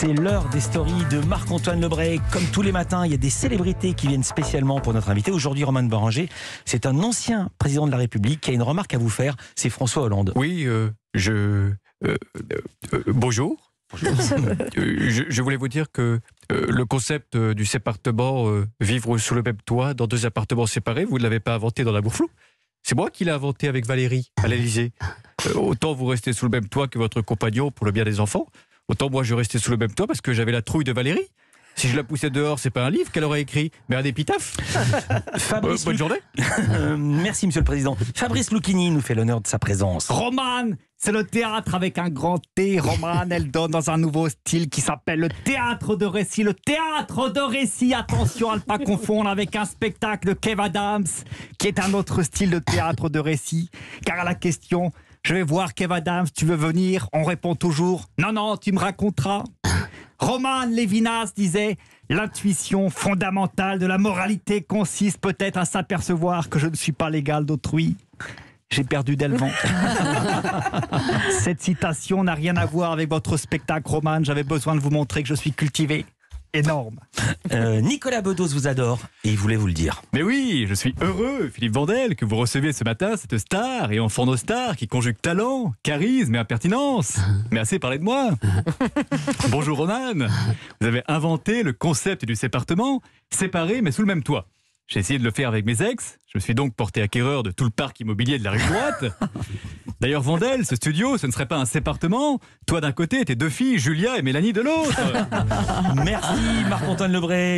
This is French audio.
C'est l'heure des stories de Marc-Antoine Lebray. Comme tous les matins, il y a des célébrités qui viennent spécialement pour notre invité. Aujourd'hui, Romain de Boranger, c'est un ancien président de la République qui a une remarque à vous faire. C'est François Hollande. Oui, euh, je. Euh, euh, bonjour. je, voulais vous dire que le concept du sépartement, vivre sous le même toit, dans deux appartements séparés, vous ne l'avez pas inventé dans la Bourflou. C'est moi qui l'ai inventé avec Valérie à l'Élysée. autant vous restez sous le même toit que votre compagnon pour le bien des enfants. Autant moi, je restais sous le même toit parce que j'avais la trouille de Valérie. Si je la poussais dehors, c'est pas un livre qu'elle aurait écrit, mais un épitaphe. Fabrice euh, bonne journée. Euh, merci, monsieur le président. Fabrice Lucchini nous fait l'honneur de sa présence. Roman, c'est le théâtre avec un grand T. Roman, elle donne dans un nouveau style qui s'appelle le théâtre de récit. Le théâtre de récit, attention à ne pas confondre avec un spectacle de Kev Adams, qui est un autre style de théâtre de récit. Car à la question, je vais voir Kev Adams, tu veux venir On répond toujours Non, non, tu me raconteras. Roman Levinas disait L'intuition fondamentale de la moralité consiste peut-être à s'apercevoir que je ne suis pas l'égal d'autrui. J'ai perdu Delvent. Cette citation n'a rien à voir avec votre spectacle, Roman. J'avais besoin de vous montrer que je suis cultivé énorme. Euh, Nicolas Bedos vous adore et il voulait vous le dire. Mais oui, je suis heureux, Philippe Vandel, que vous receviez ce matin cette star et enfant de star qui conjugue talent, charisme et impertinence. Mais assez parler de moi. Bonjour Ronan, vous avez inventé le concept du sépartement, séparé mais sous le même toit. J'ai essayé de le faire avec mes ex. Je me suis donc porté acquéreur de tout le parc immobilier de la rue droite. D'ailleurs, Vandel, ce studio, ce ne serait pas un sépartement. Toi d'un côté, tes deux filles, Julia et Mélanie de l'autre. Merci, Marc-Antoine Lebré